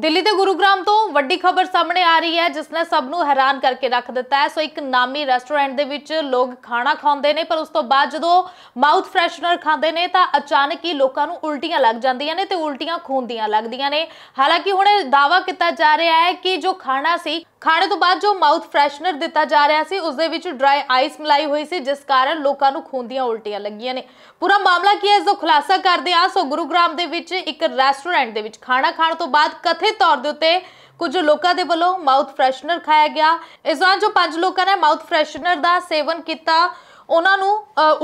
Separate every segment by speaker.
Speaker 1: ਦਿੱਲੀ ਦੇ ਗੁਰੂਗ੍ਰਾਮ ਤੋਂ ਵੱਡੀ ਖਬਰ ਸਾਹਮਣੇ ਆ ਰਹੀ ਹੈ ਜਿਸ ਨੇ ਸਭ ਨੂੰ ਹੈਰਾਨ ਕਰਕੇ ਰੱਖ ਦਿੱਤਾ ਹੈ ਸੋ ਇੱਕ ਨਾਮੀ ਰੈਸਟੋਰੈਂਟ ਦੇ ਵਿੱਚ ਲੋਕ ਖਾਣਾ ਖਾਂਦੇ ਨੇ ਪਰ ਉਸ ਤੋਂ ਬਾਅਦ ਜਦੋਂ ਮਾਊਥ ਫਰੈਸ਼ਨਰ ਖਾਂਦੇ ਨੇ ਤਾਂ ਅਚਾਨਕ ਹੀ ਲੋਕਾਂ ਨੂੰ ਉਲਟੀਆਂ ਲੱਗ ਜਾਂਦੀਆਂ ਨੇ ਤੇ ਉਲਟੀਆਂ ਖੂਨ ਦੀਆਂ ਲੱਗਦੀਆਂ ਨੇ ਹਾਲਾਂਕਿ ਹੁਣ ਦਾਵਾ ਕੀਤਾ ਜਾ ਰਿਹਾ ਹੈ ਕਿ ਜੋ ਖਾਣਾ ਸੀ ਖਾਣੇ ਤੋਂ ਬਾਅਦ ਜੋ ਮਾਊਥ ਫਰੈਸ਼ਨਰ ਦਿੱਤਾ ਜਾ ਰਿਹਾ ਸੀ ਉਸ ਦੇ ਵਿੱਚ ਡਰਾਈ ਆਈਸ ਮਲਾਈ ਹੋਈ ਸੀ ਜਿਸ ਕਾਰਨ ਲੋਕਾਂ ਨੂੰ ਦੀਆਂ ਉਲਟੀਆਂ ਲੱਗੀਆਂ ਨੇ ਪੂਰਾ ਮਾਮਲਾ ਕੀ ਹੈ ਇਸ ਦਾ ਖੁਲਾਸਾ ਕਰਦੇ ਆ ਸੋ ਗੁਰੂਗ੍ਰਾਮ ਦੇ ਵਿੱਚ ਇੱਕ ਰੈਸਟੋਰੈਂਟ ਦੇ ਵਿੱਚ ਖਾਣਾ ਖਾਣ ਤੋਂ ਬਾਅਦ ਕਥਿਤ ਤੌਰ ਦੇ ਉੱਤੇ ਕੁਝ ਲੋਕਾਂ ਦੇ ਵੱਲੋਂ ਮਾਊਥ ਫਰੈਸ਼ਨਰ ਖਾਇਆ ਗਿਆ ਇਸ ਦੌਰਾਨ ਜੋ ਪੰਜ ਲੋਕਾਂ ਨੇ ਮਾਊਥ ਫਰੈਸ਼ਨਰ ਦਾ ਸੇਵਨ ਕੀਤਾ ਉਹਨਾਂ ਨੂੰ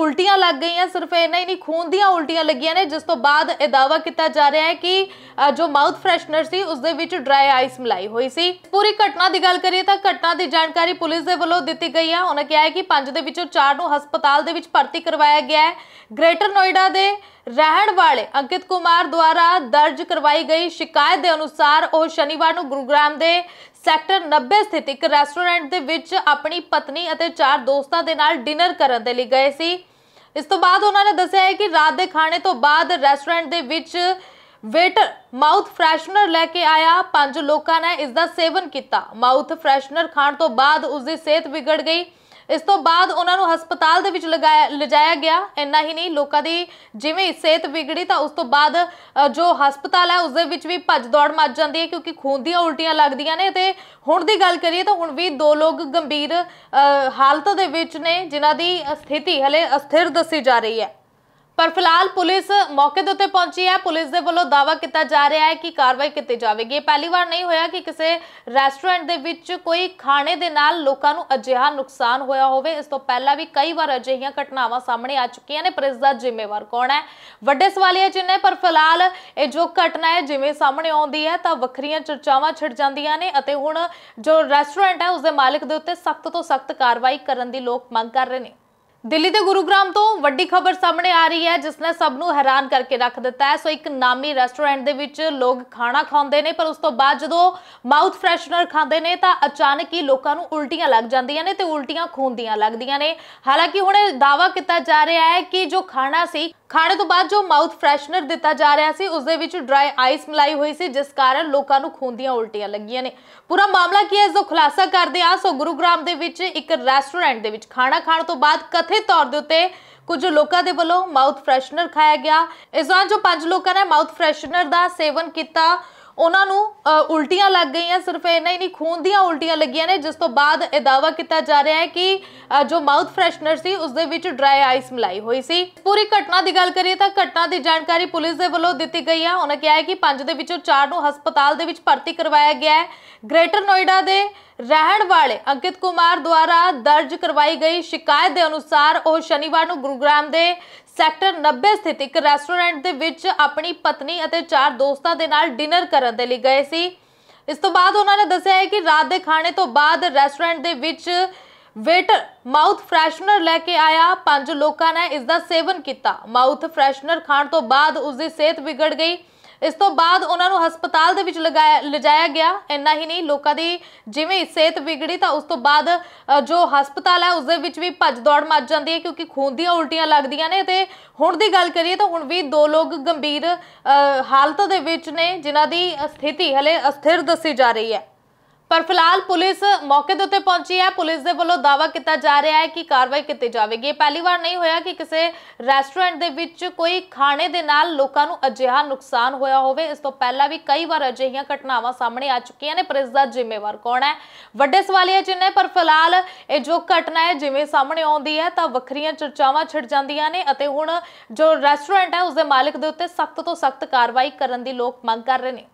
Speaker 1: ਉਲਟੀਆਂ ਲੱਗ ਗਈਆਂ ਸਿਰਫ ਇਹ ਨਹੀਂ ਖੂਨ ਦੀਆਂ ਉਲਟੀਆਂ ਲੱਗੀਆਂ ਨੇ ਜਿਸ ਤੋਂ ਬਾਅਦ ਇਹ ਦਾਵਾ ਕੀਤਾ ਜਾ ਰਿਹਾ ਹੈ ਕਿ ਜੋ ਮਾਊਥ ਫਰੈਸ਼ਨਰ ਸੀ ਉਸ ਦੇ ਵਿੱਚ ਡਰਾਈ ਆਈਸ ਮਲਾਈ ਹੋਈ ਸੀ ਪੂਰੀ ਘਟਨਾ ਦੀ ਗੱਲ ਕਰੀਏ ਤਾਂ ਘਟਨਾ ਦੀ ਜਾਣਕਾਰੀ ਪੁਲਿਸ ਦੇ ਵੱਲੋਂ ਦਿੱਤੀ ਗਈ ਹੈ ਉਹਨਾਂ ਕਿਹਾ ਹੈ ਕਿ ਪੰਜ ਦੇ ਵਿੱਚੋਂ ਚਾਰ ਨੂੰ ਹਸਪਤਾਲ ਦੇ ਵਿੱਚ ਭਰਤੀ ਕਰਵਾਇਆ ਗਿਆ ਹੈ ਗ੍ਰੇਟਰ ਨੋਇਡਾ ਦੇ ਰਹਿਣ ਵਾਲੇ ਅੰਕਿਤ ਕੁਮਾਰ ਦੁਆਰਾ ਦਰਜ ਕਰਵਾਈ ਗਈ ਸ਼ਿਕਾਇਤ ਦੇ ਅਨੁਸਾਰ ਉਹ ਸ਼ਨੀਵਾਰ ਨੂੰ ਗੁਰੂਗ੍ਰਾਮ ਦੇ ਸੈਕਟਰ 90 ਸਥਿਤ ਇੱਕ ਰੈਸਟੋਰੈਂਟ ਦੇ ਵਿੱਚ ਆਪਣੀ ਪਤਨੀ ਅਤੇ ਚਾਰ ਦੋਸਤਾਂ ਦੇ ਨਾਲ ਡਿਨਰ ਕਰਨ ਦੇ ਲਈ ਗਏ ਸੀ ਇਸ ਤੋਂ ਬਾਅਦ ਉਹਨਾਂ ਨੇ ਦੱਸਿਆ ਹੈ ਕਿ ਰਾਤ ਦੇ ਖਾਣੇ ਤੋਂ ਬਾਅਦ ਰੈਸਟੋਰੈਂਟ ਦੇ ਵਿੱਚ ਵੇਟਰ ਮਾਊਥ ਫਰੈਸ਼ਨਰ ਲੈ ਕੇ ਆਇਆ ਪੰਜ ਲੋਕਾਂ ਨੇ ਇਸ ਦਾ ਸੇਵਨ ਕੀਤਾ ਮਾਊਥ ਫਰੈਸ਼ਨਰ ਖਾਣ ਤੋਂ ਬਾਅਦ ਉਸ ਦੀ ਸਿਹਤ ਵਿਗੜ ਗਈ ਇਸ ਤੋਂ ਬਾਅਦ ਉਹਨਾਂ ਨੂੰ ਹਸਪਤਾਲ ਦੇ ਵਿੱਚ ਲਗਾਇਆ ਲਿਜਾਇਆ ਗਿਆ ਇੰਨਾ ਹੀ ਨਹੀਂ ਲੋਕਾਂ ਦੀ ਜਿਵੇਂ ਸਿਹਤ ਵਿਗੜੀ ਤਾਂ ਉਸ ਤੋਂ ਬਾਅਦ ਜੋ ਹਸਪਤਾਲ ਹੈ ਉਸ ਦੇ ਵਿੱਚ ਵੀ ਭੱਜ ਦੌੜ ਮੱਚ ਜਾਂਦੀ ਹੈ ਕਿਉਂਕਿ ਖੂਨ ਦੀਆਂ ਉਲਟੀਆਂ ਲੱਗਦੀਆਂ ਨੇ ਤੇ ਹੁਣ ਦੀ ਗੱਲ ਕਰੀਏ ਤਾਂ ਹੁਣ ਵੀ ਦੋ ਲੋਕ ਗੰਭੀਰ ਹਾਲਤ ਦੇ ਵਿੱਚ ਨੇ ਜਿਨ੍ਹਾਂ ਦੀ ਸਥਿਤੀ ਹਲੇ ਅਸਥਿਰ ਦੱਸੀ ਜਾ ਰਹੀ ਹੈ ਪਰ ਫਿਲਹਾਲ ਪੁਲਿਸ ਮੌਕੇ ਦੇ ਉੱਤੇ ਪਹੁੰਚੀ ਹੈ ਪੁਲਿਸ ਦੇ ਵੱਲੋਂ ਦਾਵਾ ਕੀਤਾ ਜਾ ਰਿਹਾ ਹੈ ਕਿ ਕਾਰਵਾਈ ਕੀਤੀ ਜਾਵੇਗੀ ਇਹ ਪਹਿਲੀ ਵਾਰ ਨਹੀਂ ਹੋਇਆ ਕਿ ਕਿਸੇ ਰੈਸਟੋਰੈਂਟ ਦੇ ਵਿੱਚ ਕੋਈ ਖਾਣੇ ਦੇ ਨਾਲ ਲੋਕਾਂ ਨੂੰ ਅਜਿਹਾ ਨੁਕਸਾਨ ਹੋਇਆ ਹੋਵੇ ਇਸ ਤੋਂ ਪਹਿਲਾਂ ਵੀ ਕਈ ਵਾਰ ਅਜਿਹੀਆਂ ਘਟਨਾਵਾਂ ਸਾਹਮਣੇ ਆ ਚੁੱਕੀਆਂ ਨੇ ਪਰ ਇਸ ਦਾ ਜ਼ਿੰਮੇਵਾਰ ਕੌਣ ਹੈ ਵੱਡੇ ਸਵਾਲ ਇਹ ਜਿੰਨੇ ਪਰ ਫਿਲਹਾਲ ਇਹ ਜੋ ਘਟਨਾ ਹੈ ਜਿਵੇਂ ਸਾਹਮਣੇ ਆਉਂਦੀ ਹੈ ਤਾਂ ਵੱਖਰੀਆਂ ਚਰਚਾਵਾਂ ਛਿੜ ਜਾਂਦੀਆਂ ਨੇ ਅਤੇ ਹੁਣ ਜੋ ਰੈਸਟੋਰੈਂਟ ਹੈ ਉਸ ਦੇ ਮਾਲਕ ਦੇ ਉੱਤੇ ਸਖਤ ਤੋਂ ਸਖਤ ਕਾਰਵਾਈ ਕਰਨ ਦੀ ਲੋਕ ਮੰਗ ਕਰ ਰਹੇ ਨੇ ਦਿੱਲੀ ਦੇ ਗੁਰੂਗ੍ਰਾਮ ਤੋਂ ਵੱਡੀ ਖਬਰ ਸਾਹਮਣੇ ਆ ਰਹੀ ਹੈ ਜਿਸ ਨੇ ਸਭ ਨੂੰ ਹੈਰਾਨ ਕਰਕੇ ਰੱਖ ਦਿੱਤਾ ਹੈ ਸੋ ਇੱਕ ਨਾਮੀ ਰੈਸਟੋਰੈਂਟ ਦੇ ਵਿੱਚ ਲੋਕ ਖਾਣਾ ਖਾਂਦੇ ਨੇ ਪਰ ਉਸ ਤੋਂ ਬਾਅਦ ਜਦੋਂ ਮਾਊਥ ਫਰੈਸ਼ਨਰ ਖਾਂਦੇ ਨੇ ਤਾਂ ਅਚਾਨਕ ਹੀ ਲੋਕਾਂ ਨੂੰ ਉਲਟੀਆਂ ਲੱਗ ਜਾਂਦੀਆਂ ਨੇ ਤੇ ਉਲਟੀਆਂ ਖੂਨ ਦੀਆਂ ਲੱਗਦੀਆਂ ਨੇ ਹਾਲਾਂਕਿ ਹੁਣ ਦਾਵਾ ਕੀਤਾ ਜਾ ਰਿਹਾ ਹੈ ਕਿ ਜੋ ਖਾਣਾ ਸੀ ਖਾਣੇ ਤੋਂ ਬਾਅਦ ਜੋ ਮਾਊਥ ਫਰੈਸ਼ਨਰ ਦਿੱਤਾ ਜਾ ਰਿਹਾ ਸੀ ਉਸ ਦੇ ਵਿੱਚ ਡਰਾਈ ਆਈਸ ਮਲਾਈ ਹੋਈ ਸੀ ਜਿਸ ਕਾਰਨ ਲੋਕਾਂ ਨੂੰ ਦੀਆਂ ਉਲਟੀਆਂ ਲੱਗੀਆਂ ਨੇ ਪੂਰਾ ਮਾਮਲਾ ਕੀ ਹੈ ਇਸ ਦਾ ਖੁਲਾਸਾ ਕਰਦੇ ਆ ਸੋ ਗੁਰੂਗ੍ਰਾਮ ਦੇ ਵਿੱਚ ਇੱਕ ਰੈਸਟੋਰੈਂਟ ਦੇ ਵਿੱਚ ਖਾਣਾ ਖਾਣ ਤੋਂ ਬਾਅਦ ਕਥਿਤ ਤੌਰ ਦੇ ਉੱਤੇ ਕੁਝ ਲੋਕਾਂ ਦੇ ਵੱਲੋਂ ਮਾਊਥ ਫਰੈਸ਼ਨਰ ਖਾਇਆ ਗਿਆ ਇਸ ਦੌਰਾਨ ਜੋ ਪੰਜ ਲੋਕਾਂ ਨੇ ਮਾਊਥ ਫਰੈਸ਼ਨਰ ਦਾ ਸੇਵਨ ਕੀਤਾ ਉਹਨਾਂ ਨੂੰ ਉਲਟੀਆਂ ਲੱਗ ਗਈਆਂ ਸਿਰਫ ਇਹਨਾਂ ਹੀ ਨਹੀਂ ਖੂਨ ਦੀਆਂ ਉਲਟੀਆਂ ਲੱਗੀਆਂ ਨੇ ਜਿਸ ਤੋਂ ਬਾਅਦ ਇਹ ਦਾਵਾ ਕੀਤਾ ਜਾ ਰਿਹਾ ਹੈ ਕਿ ਜੋ ਮਾਊਥ ਫਰੈਸ਼ਨਰ ਸੀ ਉਸ ਦੇ ਵਿੱਚ ਡਰਾਈ ਆਈਸ ਮਿਲਾਈ ਹੋਈ ਸੀ ਪੂਰੀ ਘਟਨਾ ਦੀ ਗੱਲ ਕਰੀਏ ਤਾਂ ਘਟਨਾ ਦੀ ਜਾਣਕਾਰੀ ਪੁਲਿਸ ਦੇ ਵੱਲੋਂ ਦਿੱਤੀ ਗਈ ਹੈ ਉਹਨਾਂ ਕਿਹਾ ਹੈ ਕਿ ਪੰਜ ਦੇ ਵਿੱਚੋਂ ਚਾਰ ਨੂੰ ਹਸਪਤਾਲ ਦੇ ਵਿੱਚ ਭਰਤੀ ਕਰਵਾਇਆ ਗਿਆ ਹੈ ਗ੍ਰੇਟਰ ਨੋਇਡਾ ਦੇ ਰਹਿਣ ਵਾਲੇ ਅੰਕਿਤ ਕੁਮਾਰ ਦੁਆਰਾ ਦਰਜ ਕਰਵਾਈ ਗਈ ਸ਼ਿਕਾਇਤ ਦੇ ਅਨੁਸਾਰ ਉਹ ਸ਼ਨੀਵਾਰ ਨੂੰ ਗੁਰੂਗ੍ਰਾਮ ਦੇ ਸੈਕਟਰ 90 ਸਥਿਤ ਇੱਕ ਰੈਸਟੋਰੈਂਟ ਦੇ ਵਿੱਚ ਆਪਣੀ ਪਤਨੀ ਅਤੇ ਚਾਰ ਦੋਸਤਾਂ ਦੇ ਨਾਲ ਡਿਨਰ ਕਰਨ ਦੇ ਲਈ ਗਏ ਸੀ ਇਸ ਤੋਂ ਬਾਅਦ ਉਹਨਾਂ ਨੇ ਦੱਸਿਆ ਹੈ ਕਿ ਰਾਤ ਦੇ ਖਾਣੇ ਤੋਂ ਬਾਅਦ ਰੈਸਟੋਰੈਂਟ ਦੇ ਵਿੱਚ ਵੇਟਰ ਮਾਊਥ ਫਰੈਸ਼ਨਰ ਲੈ ਕੇ ਆਇਆ ਪੰਜ ਲੋਕਾਂ ਨੇ ਇਸ ਦਾ ਸੇਵਨ ਕੀਤਾ ਮਾਊਥ ਫਰੈਸ਼ਨਰ ਖਾਣ ਤੋਂ ਬਾਅਦ ਉਸ ਦੀ ਸਿਹਤ ਵਿਗੜ ਗਈ ਇਸ ਤੋਂ ਬਾਅਦ ਉਹਨਾਂ ਨੂੰ ਹਸਪਤਾਲ ਦੇ ਵਿੱਚ ਲਗਾਇਆ ਲਿਜਾਇਆ ਗਿਆ ਇੰਨਾ ਹੀ ਨਹੀਂ ਲੋਕਾਂ ਦੀ ਜਿਵੇਂ ਸਿਹਤ ਵਿਗੜੀ ਤਾਂ ਉਸ ਤੋਂ ਬਾਅਦ ਜੋ ਹਸਪਤਾਲ ਹੈ ਉਸ ਦੇ ਵਿੱਚ ਵੀ ਭੱਜ ਦੌੜ ਮੱਚ ਜਾਂਦੀ ਹੈ ਕਿਉਂਕਿ ਖੂਨ ਦੀਆਂ ਉਲਟੀਆਂ ਲੱਗਦੀਆਂ ਨੇ ਤੇ ਹੁਣ ਦੀ ਗੱਲ ਕਰੀਏ ਤਾਂ ਹੁਣ ਵੀ ਦੋ ਲੋਕ ਗੰਭੀਰ ਹਾਲਤ ਦੇ ਵਿੱਚ ਨੇ ਜਿਨ੍ਹਾਂ ਦੀ ਸਥਿਤੀ ਹਲੇ ਅਸਥਿਰ ਦੱਸੀ ਜਾ ਰਹੀ ਹੈ ਪਰ ਫਿਲਹਾਲ ਪੁਲਿਸ ਮੌਕੇ ਦੇ ਉੱਤੇ ਪਹੁੰਚੀ ਹੈ ਪੁਲਿਸ ਦੇ ਵੱਲੋਂ ਦਾਵਾ ਕੀਤਾ ਜਾ ਰਿਹਾ ਹੈ ਕਿ ਕਾਰਵਾਈ ਕੀਤੀ ਜਾਵੇਗੀ ਇਹ ਪਹਿਲੀ ਵਾਰ ਨਹੀਂ ਹੋਇਆ ਕਿ ਕਿਸੇ ਰੈਸਟੋਰੈਂਟ ਦੇ ਵਿੱਚ ਕੋਈ ਖਾਣੇ ਦੇ ਨਾਲ ਲੋਕਾਂ ਨੂੰ ਅਜਿਹਾ ਨੁਕਸਾਨ ਹੋਇਆ ਹੋਵੇ ਇਸ ਤੋਂ ਪਹਿਲਾਂ ਵੀ ਕਈ ਵਾਰ ਅਜਿਹੀਆਂ ਘਟਨਾਵਾਂ ਸਾਹਮਣੇ ਆ ਚੁੱਕੀਆਂ ਨੇ ਪਰ ਇਸ ਦਾ ਜ਼ਿੰਮੇਵਾਰ ਕੌਣ ਹੈ ਵੱਡੇ ਸਵਾਲ ਇਹ ਜਿੰਨੇ ਪਰ ਫਿਲਹਾਲ ਇਹ ਜੋ ਘਟਨਾ ਹੈ ਜਿਵੇਂ ਸਾਹਮਣੇ ਆਉਂਦੀ ਹੈ ਤਾਂ ਵੱਖਰੀਆਂ ਚਰਚਾਵਾਂ ਛਿੜ ਜਾਂਦੀਆਂ ਨੇ ਅਤੇ ਹੁਣ ਜੋ ਰੈਸਟੋਰੈਂਟ ਹੈ ਉਸ ਦੇ ਮਾਲਕ ਦੇ ਉੱਤੇ ਸਖਤ ਤੋਂ ਸਖਤ ਕਾਰਵਾਈ ਕਰਨ ਦੀ ਲੋਕ ਮੰਗ ਕਰ ਰਹੇ ਨੇ